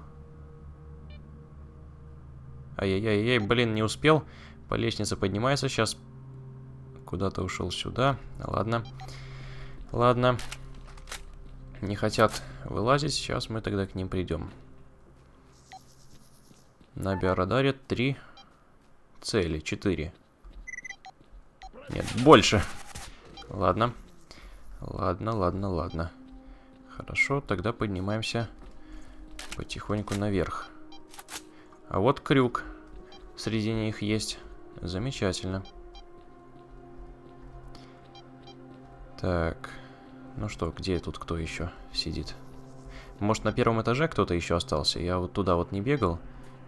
Ай-яй-яй-яй, блин, не успел. По лестнице поднимается. Сейчас куда-то ушел сюда. Ладно. Ладно. Не хотят вылазить. Сейчас мы тогда к ним придем. На биорадаре три цели. Четыре. Нет, больше. Ладно. Ладно, ладно, ладно. Хорошо, тогда поднимаемся потихоньку наверх. А вот крюк среди них есть. Замечательно. Так. Ну что, где тут кто еще сидит? Может, на первом этаже кто-то еще остался? Я вот туда вот не бегал.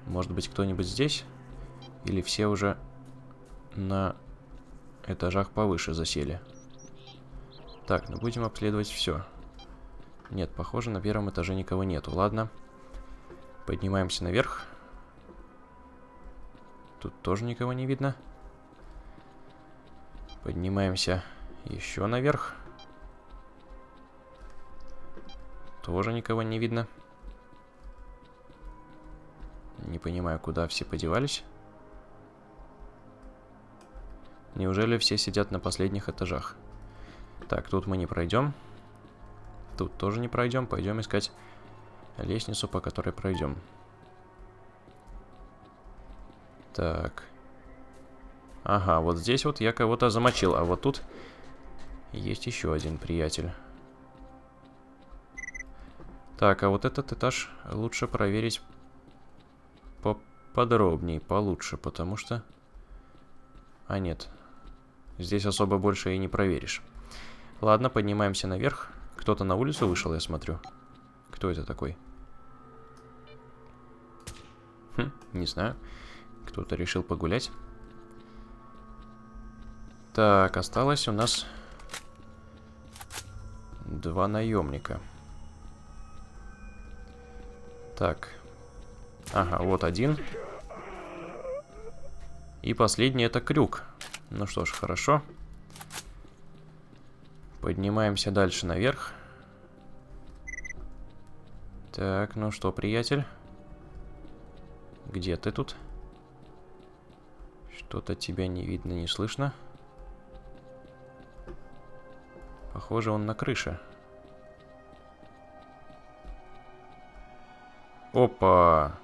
Может быть, кто-нибудь здесь? Или все уже на этажах повыше засели? Так, ну будем обследовать все. Нет, похоже, на первом этаже никого нету. Ладно. Поднимаемся наверх. Тут тоже никого не видно. Поднимаемся еще наверх. Тоже никого не видно. Не понимаю, куда все подевались. Неужели все сидят на последних этажах? Так, тут мы не пройдем. Тут тоже не пройдем. Пойдем искать лестницу, по которой пройдем. Так. Ага, вот здесь вот я кого-то замочил, а вот тут есть еще один приятель. Так, а вот этот этаж лучше проверить поподробнее, получше, потому что... А нет, здесь особо больше и не проверишь. Ладно, поднимаемся наверх. Кто-то на улицу вышел, я смотрю. Кто это такой? Хм, не знаю. Кто-то решил погулять. Так, осталось у нас два наемника. Так. Ага, вот один. И последний это крюк. Ну что ж, хорошо. Хорошо. Поднимаемся дальше наверх. Так, ну что, приятель? Где ты тут? Что-то тебя не видно, не слышно. Похоже, он на крыше. Опа!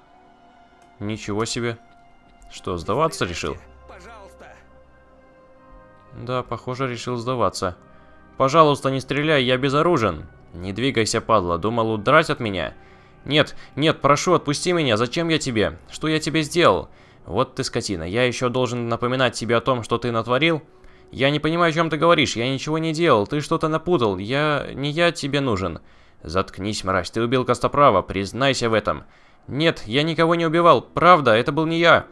Ничего себе! Что, сдаваться решил? Да, похоже, решил сдаваться. «Пожалуйста, не стреляй, я безоружен!» «Не двигайся, падла, думал удрать от меня?» «Нет, нет, прошу, отпусти меня, зачем я тебе? Что я тебе сделал?» «Вот ты скотина, я еще должен напоминать тебе о том, что ты натворил?» «Я не понимаю, о чем ты говоришь, я ничего не делал, ты что-то напутал, я... не я тебе нужен». «Заткнись, мразь, ты убил Костоправа, признайся в этом». «Нет, я никого не убивал, правда, это был не я».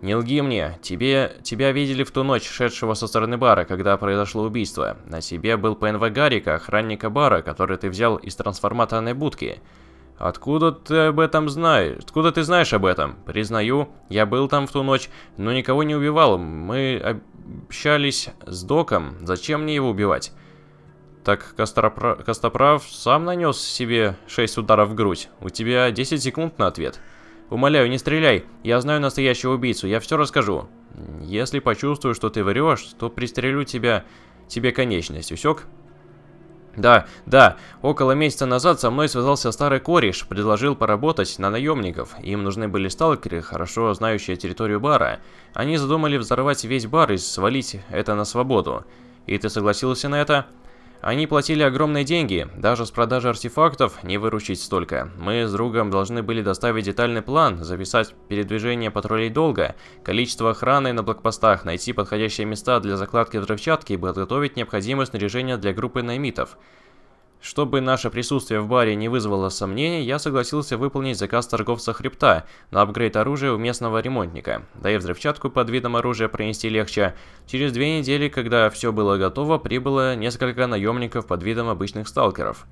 «Не лги мне. Тебе... Тебя видели в ту ночь, шедшего со стороны бара, когда произошло убийство. На тебе был ПНВ Гарика, охранника бара, который ты взял из трансформаторной будки. Откуда ты об этом знаешь? Откуда ты знаешь об этом? Признаю, я был там в ту ночь, но никого не убивал. Мы общались с Доком. Зачем мне его убивать?» Так Костопра... Костоправ сам нанес себе шесть ударов в грудь. У тебя 10 секунд на ответ. Умоляю, не стреляй. Я знаю настоящего убийцу, я все расскажу. Если почувствую, что ты врешь, то пристрелю тебя... Тебе конечность, усек? Да, да, около месяца назад со мной связался старый кореш, предложил поработать на наемников. Им нужны были сталкеры, хорошо знающие территорию бара. Они задумали взорвать весь бар и свалить это на свободу. И ты согласился на это? Они платили огромные деньги, даже с продажи артефактов не выручить столько. Мы с другом должны были доставить детальный план, записать передвижение патрулей долго, количество охраны на блокпостах, найти подходящие места для закладки взрывчатки и подготовить необходимое снаряжение для группы наймитов. Чтобы наше присутствие в баре не вызвало сомнений, я согласился выполнить заказ торговца хребта на апгрейд оружия у местного ремонтника. Да и взрывчатку под видом оружия пронести легче. Через две недели, когда все было готово, прибыло несколько наемников под видом обычных сталкеров.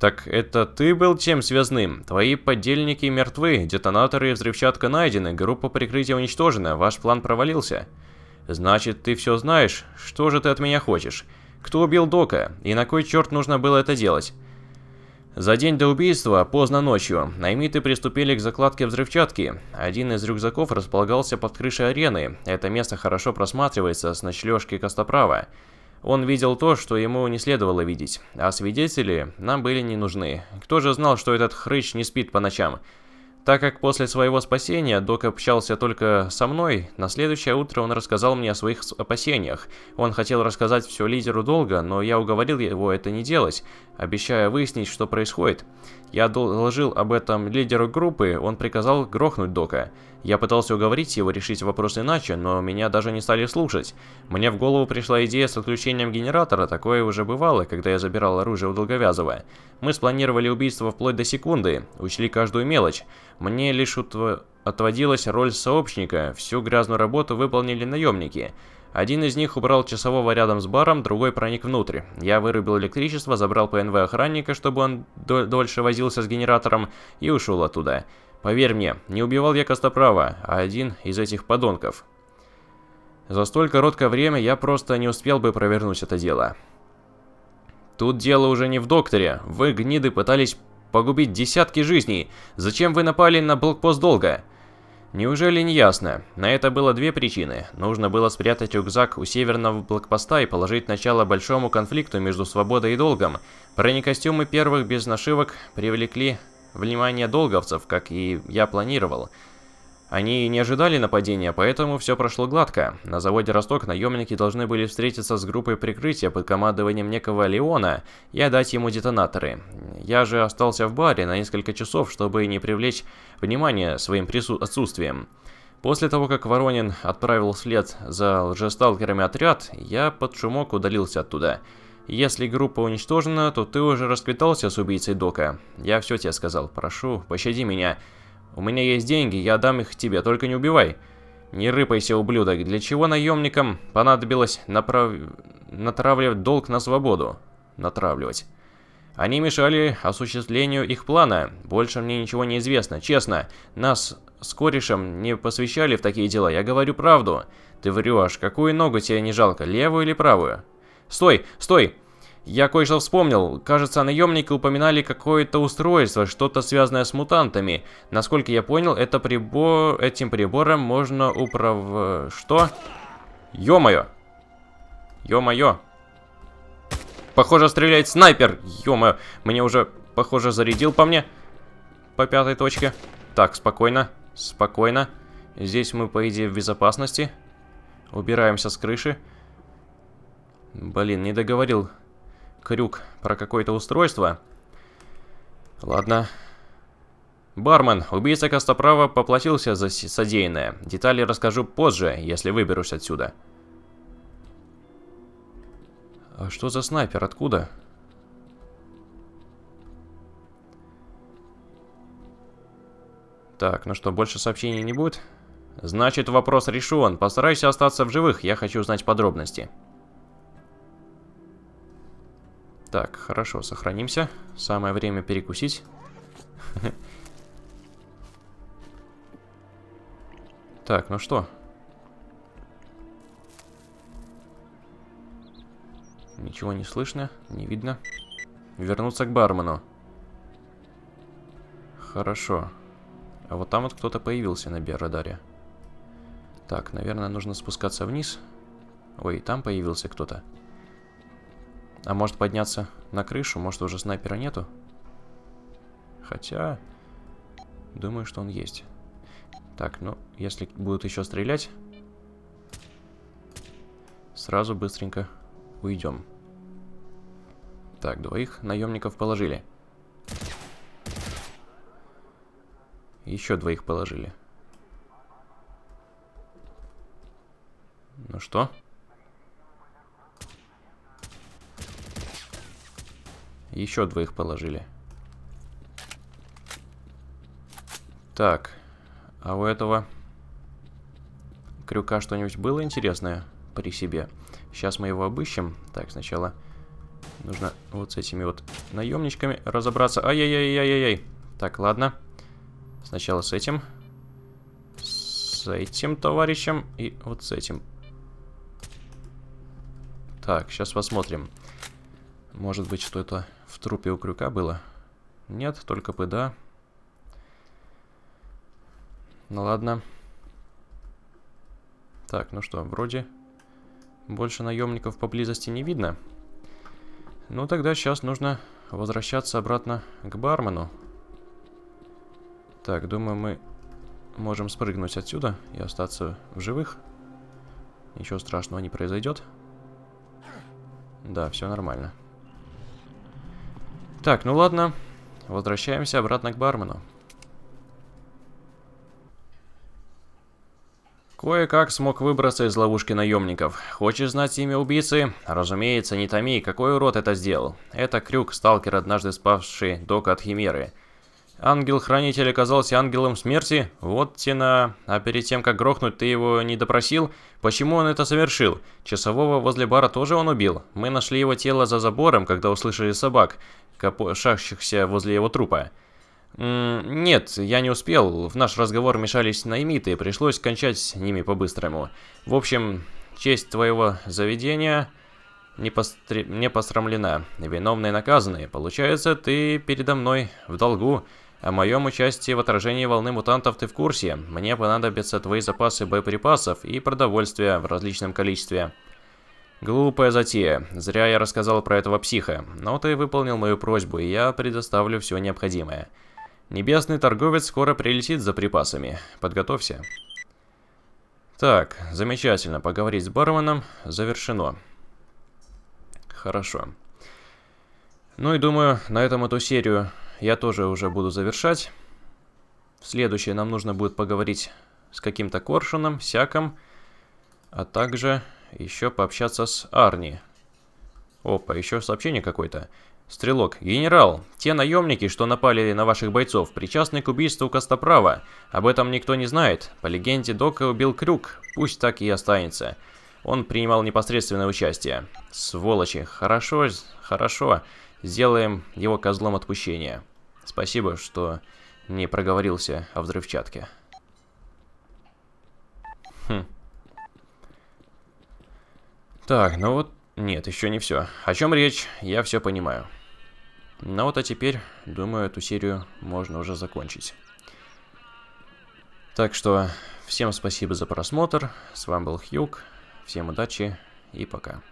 «Так это ты был тем связным? Твои подельники мертвы, детонаторы и взрывчатка найдены, группа прикрытия уничтожена, ваш план провалился». «Значит, ты все знаешь? Что же ты от меня хочешь?» Кто убил Дока? И на кой черт нужно было это делать? За день до убийства, поздно ночью, наймиты приступили к закладке взрывчатки. Один из рюкзаков располагался под крышей арены. Это место хорошо просматривается с ночлежки Костоправа. Он видел то, что ему не следовало видеть, а свидетели нам были не нужны. Кто же знал, что этот хрыч не спит по ночам? Так как после своего спасения Док общался только со мной, на следующее утро он рассказал мне о своих опасениях. Он хотел рассказать все лидеру долго, но я уговорил его это не делать, обещая выяснить, что происходит. Я доложил об этом лидеру группы, он приказал грохнуть Дока. Я пытался уговорить его решить вопрос иначе, но меня даже не стали слушать. Мне в голову пришла идея с отключением генератора, такое уже бывало, когда я забирал оружие у Долговязова. Мы спланировали убийство вплоть до секунды, учли каждую мелочь. Мне лишь утв... отводилась роль сообщника, всю грязную работу выполнили наемники. Один из них убрал часового рядом с баром, другой проник внутрь. Я вырубил электричество, забрал ПНВ охранника, чтобы он дольше возился с генератором, и ушел оттуда. Поверь мне, не убивал я Костоправа, а один из этих подонков. За столь короткое время я просто не успел бы провернуть это дело. Тут дело уже не в докторе. Вы, гниды, пытались погубить десятки жизней. Зачем вы напали на блокпост долго? Неужели не ясно? На это было две причины. Нужно было спрятать рюкзак у северного блокпоста и положить начало большому конфликту между свободой и долгом. Бронекостюмы первых без нашивок привлекли внимание долговцев, как и я планировал. Они не ожидали нападения, поэтому все прошло гладко. На заводе «Росток» наемники должны были встретиться с группой прикрытия под командованием некого Леона и отдать ему детонаторы. Я же остался в баре на несколько часов, чтобы не привлечь внимание своим прису отсутствием. После того, как Воронин отправил след за лжесталкерами отряд, я под шумок удалился оттуда. Если группа уничтожена, то ты уже расквитался с убийцей Дока. Я все тебе сказал, прошу, пощади меня. У меня есть деньги, я дам их тебе, только не убивай. Не рыпайся, ублюдок. Для чего наемникам понадобилось направ... натравливать долг на свободу? Натравливать. Они мешали осуществлению их плана. Больше мне ничего не известно. Честно, нас с корешем не посвящали в такие дела. Я говорю правду. Ты врешь. Какую ногу тебе не жалко, левую или правую? Стой, стой! Я кое-что вспомнил. Кажется, наемники упоминали какое-то устройство, что-то связанное с мутантами. Насколько я понял, это прибор... этим прибором можно управ... Что? Ё-моё! Ё-моё! Похоже, стреляет снайпер! Ё-моё! Мне уже, похоже, зарядил по мне. По пятой точке. Так, спокойно. Спокойно. Здесь мы, по идее, в безопасности. Убираемся с крыши. Блин, не договорил крюк про какое-то устройство. Ладно. Бармен, убийца Костоправа, поплатился за содеянное. Детали расскажу позже, если выберусь отсюда. А что за снайпер? Откуда? Так, ну что, больше сообщений не будет? Значит, вопрос решен. Постарайся остаться в живых, я хочу узнать подробности. Так, хорошо, сохранимся. Самое время перекусить. Так, ну что? Ничего не слышно, не видно. Вернуться к бармену. Хорошо. А вот там вот кто-то появился на биорадаре. Так, наверное, нужно спускаться вниз. Ой, там появился кто-то. А может подняться на крышу? Может уже снайпера нету? Хотя... Думаю, что он есть. Так, ну, если будут еще стрелять... Сразу быстренько уйдем. Так, двоих наемников положили. Еще двоих положили. Ну что? Еще двоих положили. Так. А у этого крюка что-нибудь было интересное при себе? Сейчас мы его обыщем. Так, сначала нужно вот с этими вот наемничками разобраться. Ай-яй-яй-яй-яй. Так, ладно. Сначала с этим. С этим товарищем и вот с этим. Так, сейчас посмотрим. Может быть, что это в трупе у крюка было? Нет, только пыда. Ну ладно. Так, ну что, вроде больше наемников поблизости не видно. Ну тогда сейчас нужно возвращаться обратно к бармену. Так, думаю, мы можем спрыгнуть отсюда и остаться в живых. Ничего страшного не произойдет. Да, все нормально. Так, ну ладно. Возвращаемся обратно к бармену. Кое-как смог выбраться из ловушки наемников. Хочешь знать имя убийцы? Разумеется, не томи, какой урод это сделал. Это Крюк, сталкер, однажды спавший док от Химеры. Ангел-хранитель оказался ангелом смерти? Вот тена. А перед тем, как грохнуть, ты его не допросил? Почему он это совершил? Часового возле бара тоже он убил? Мы нашли его тело за забором, когда услышали собак, копошащихся возле его трупа. «Нет, я не успел. В наш разговор мешались наймиты, пришлось кончать с ними по-быстрому. В общем, честь твоего заведения не, постр... не посрамлена. Виновные наказаны. Получается, ты передо мной в долгу. О моем участии в отражении волны мутантов ты в курсе. Мне понадобятся твои запасы боеприпасов и продовольствия в различном количестве. Глупая затея. Зря я рассказал про этого психа. Но ты выполнил мою просьбу, и я предоставлю все необходимое. Небесный торговец скоро прилетит за припасами. Подготовься. Так, замечательно. Поговорить с барменом завершено. Хорошо. Ну и думаю, на этом эту серию я тоже уже буду завершать. следующее нам нужно будет поговорить с каким-то коршуном, всяком, а также еще пообщаться с Арни. Опа, еще сообщение какое-то. Стрелок. Генерал, те наемники, что напали на ваших бойцов, причастны к убийству Костоправа. Об этом никто не знает. По легенде, Дока убил Крюк. Пусть так и останется. Он принимал непосредственное участие. Сволочи. Хорошо, хорошо. Сделаем его козлом отпущения. Спасибо, что не проговорился о взрывчатке. Хм. Так, ну вот... Нет, еще не все. О чем речь, я все понимаю. Ну вот, а теперь, думаю, эту серию можно уже закончить. Так что, всем спасибо за просмотр. С вами был Хьюк. Всем удачи и пока.